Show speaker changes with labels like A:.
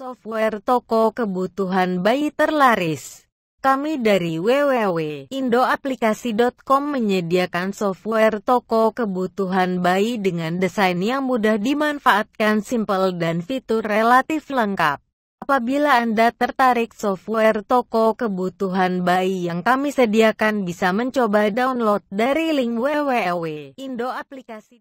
A: software toko kebutuhan bayi terlaris. Kami dari www.indoaplikasi.com menyediakan software toko kebutuhan bayi dengan desain yang mudah dimanfaatkan, simple dan fitur relatif lengkap. Apabila Anda tertarik software toko kebutuhan bayi yang kami sediakan bisa mencoba download dari link
B: www.indoaplikasi.